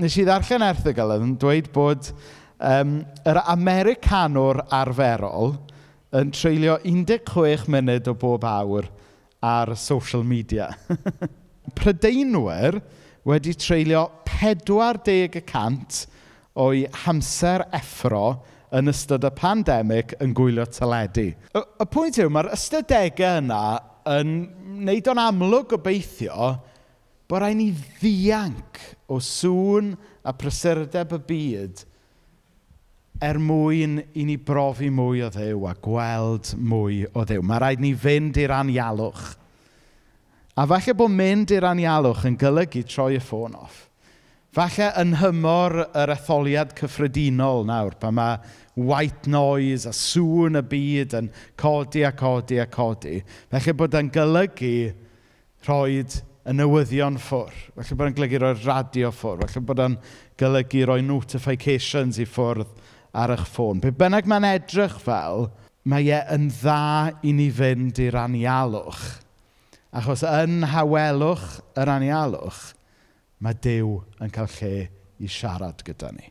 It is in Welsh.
nes i ddarllen erthygl yn dweud bod um, yr Americanwr arferol yn treulio 16 munud o bob awr ar social media. Prydeinwyr wedi treulio 40% o'i hamser effro yn ystod y pandemig yn gwylio teledu. Y, y pwynt yw, mae'r ystadegau yna yn wneud o'n amlwg o beithio bod rhaid ni ddianc o sŵn a prysurdeb y byd er mwyn i ni brofi mwy o ddew a gweld mwy o ddew. Mae rhaid ni fynd i'r anialwch. A falle bod mynd i'r anialwch yn golygu troi y ffôn off. Falle yn hymor yr etholiad cyffredinol nawr, pa mae white noise a sŵn y byd yn codi a codi a codi. Felly bod yn golygu rhoi'r y newyddion ffwr. Felly bod yn golygu roi'r radio ffwr. Felly bod yn golygu roi notifications i ffwrdd ar eich ffôn. Be bynnag mae'n edrych fel, mae e yn dda i ni fynd i'r anialwch. Achos yn hawelwch yr anialwch, mae Dyw yn cael lle i siarad gyda ni.